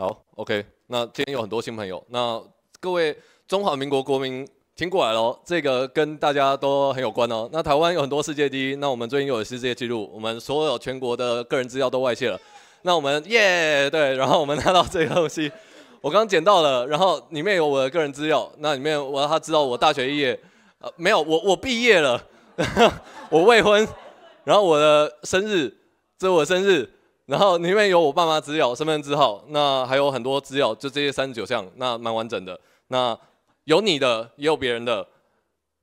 好，OK，那今天有很多新朋友，那各位中华民国国民听过来喽，这个跟大家都很有关哦。那台湾有很多世界第一，那我们最近有世界纪录，我们所有全国的个人资料都外泄了。那我们耶，对，然后我们拿到这个东西，我刚捡到了，然后里面有我的个人资料，那里面我他知道我大学毕业，呃，没有，我我毕业了，我未婚，然后我的生日，这是我生日。然后里面有我爸妈资料、身份证号，那还有很多资料，就这些三十九项，那蛮完整的。那有你的，也有别人的，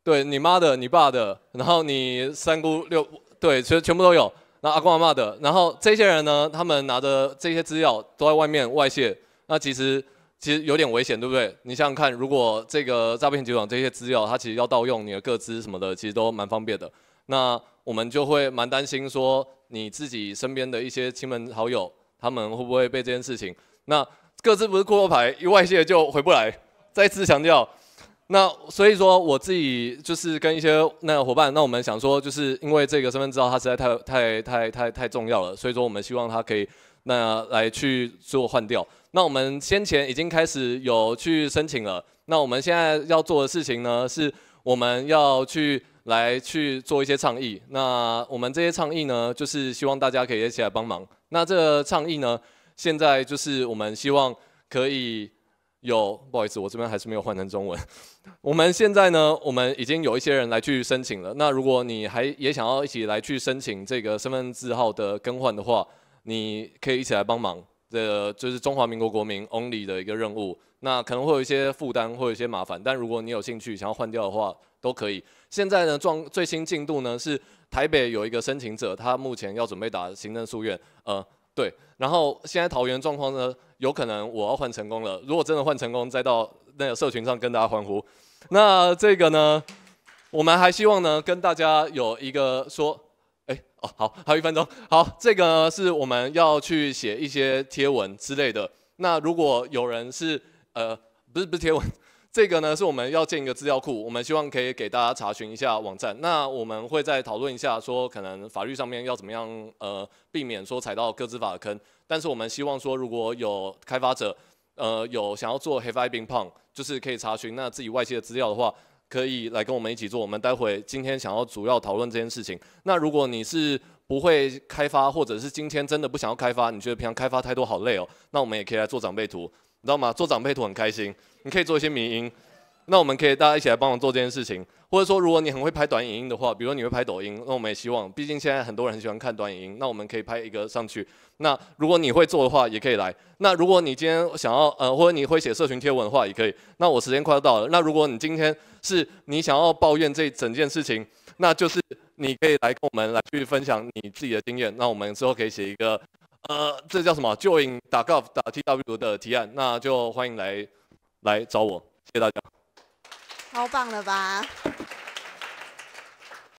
对你妈的、你爸的，然后你三姑六对，其实全部都有。那阿公阿妈的，然后这些人呢，他们拿着这些资料都在外面外泄，那其实其实有点危险，对不对？你想想看，如果这个诈骗集团这些资料，他其实要盗用你的个资什么的，其实都蛮方便的。那我们就会蛮担心，说你自己身边的一些亲朋好友，他们会不会被这件事情？那各自不是骷髅牌一外泄就回不来。再次强调，那所以说我自己就是跟一些那个伙伴，那我们想说，就是因为这个身份证号它实在太太太太太重要了，所以说我们希望它可以那来去做换掉。那我们先前已经开始有去申请了，那我们现在要做的事情呢，是我们要去。来去做一些倡议，那我们这些倡议呢，就是希望大家可以一起来帮忙。那这倡议呢，现在就是我们希望可以有，不好意思，我这边还是没有换成中文。我们现在呢，我们已经有一些人来去申请了。那如果你还也想要一起来去申请这个身份证号的更换的话，你可以一起来帮忙。的就是中华民国国民 only 的一个任务，那可能会有一些负担或有一些麻烦，但如果你有兴趣想要换掉的话，都可以。现在呢，状最新进度呢是台北有一个申请者，他目前要准备打行政诉愿，呃，对。然后现在桃园状况呢，有可能我要换成功了。如果真的换成功，再到那个社群上跟大家欢呼。那这个呢，我们还希望呢，跟大家有一个说。好，还有一分钟。好，这个是我们要去写一些贴文之类的。那如果有人是呃，不是不是贴文，这个呢是我们要建一个资料库，我们希望可以给大家查询一下网站。那我们会再讨论一下，说可能法律上面要怎么样呃，避免说踩到各自法的坑。但是我们希望说，如果有开发者呃有想要做 API e n p o i n t 就是可以查询那自己外界的资料的话。可以来跟我们一起做，我们待会今天想要主要讨论这件事情。那如果你是不会开发，或者是今天真的不想要开发，你觉得平常开发太多好累哦，那我们也可以来做长辈图，你知道吗？做长辈图很开心，你可以做一些语音。那我们可以大家一起来帮忙做这件事情，或者说如果你很会拍短影音的话，比如说你会拍抖音，那我们也希望，毕竟现在很多人很喜欢看短影音，那我们可以拍一个上去。那如果你会做的话，也可以来。那如果你今天想要呃，或者你会写社群贴文的话，也可以。那我时间快要到了，那如果你今天是你想要抱怨这整件事情，那就是你可以来跟我们来去分享你自己的经验。那我们之后可以写一个呃，这叫什么 j o i n 打 g o v t w 的提案，那就欢迎来来找我。谢谢大家。超棒了吧！